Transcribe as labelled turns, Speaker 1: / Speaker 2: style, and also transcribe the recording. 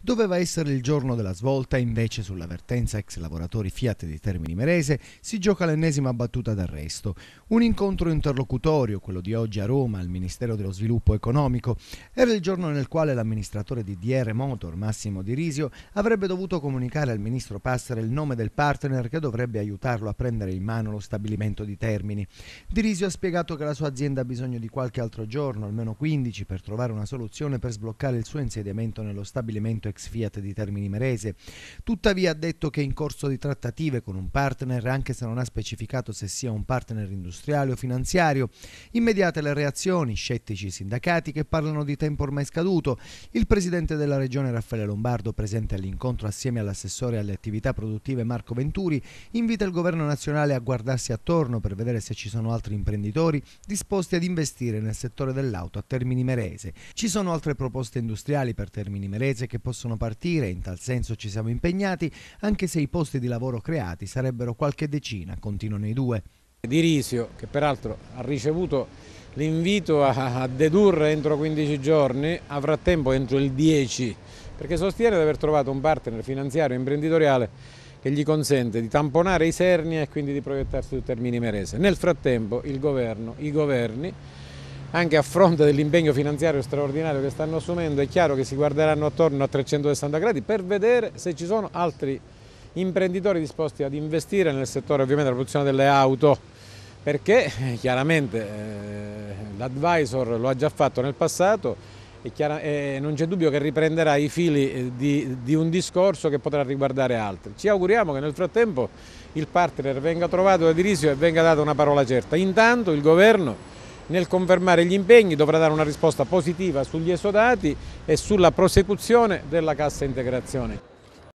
Speaker 1: Doveva essere il giorno della svolta, invece sulla vertenza ex lavoratori Fiat di Termini Merese si gioca l'ennesima battuta d'arresto. Un incontro interlocutorio, quello di oggi a Roma al Ministero dello Sviluppo Economico, era il giorno nel quale l'amministratore di DR Motor, Massimo Di Risio, avrebbe dovuto comunicare al ministro Passera il nome del partner che dovrebbe aiutarlo a prendere in mano lo stabilimento di Termini. Di Risio ha spiegato che la sua azienda ha bisogno di qualche altro giorno, almeno 15, per trovare una soluzione per sbloccare il suo insediamento nello stabilimento ex Fiat di Termini Merese. Tuttavia ha detto che è in corso di trattative con un partner, anche se non ha specificato se sia un partner industriale o finanziario. Immediate le reazioni, scettici sindacati che parlano di tempo ormai scaduto. Il presidente della regione Raffaele Lombardo, presente all'incontro assieme all'assessore alle attività produttive Marco Venturi, invita il governo nazionale a guardarsi attorno per vedere se ci sono altri imprenditori disposti ad investire nel settore dell'auto a Termini Merese. Ci sono altre proposte industriali per Termini Merese che possono possono partire, in tal senso ci siamo impegnati, anche se i posti di lavoro creati sarebbero qualche decina, continuano i due.
Speaker 2: Di Risio, che peraltro ha ricevuto l'invito a dedurre entro 15 giorni, avrà tempo entro il 10, perché sostiene di aver trovato un partner finanziario e imprenditoriale che gli consente di tamponare i Isernia e quindi di proiettarsi su Termini Merese. Nel frattempo il governo, i governi anche a fronte dell'impegno finanziario straordinario che stanno assumendo, è chiaro che si guarderanno attorno a 360 gradi per vedere se ci sono altri imprenditori disposti ad investire nel settore ovviamente della produzione delle auto, perché eh, chiaramente eh, l'advisor lo ha già fatto nel passato e, chiara, eh, non c'è dubbio che riprenderà i fili eh, di, di un discorso che potrà riguardare altri. Ci auguriamo che nel frattempo il partner venga trovato da Dirisio e venga data una parola certa. Intanto il governo nel confermare gli impegni dovrà dare una risposta positiva sugli esodati e sulla prosecuzione della cassa integrazione.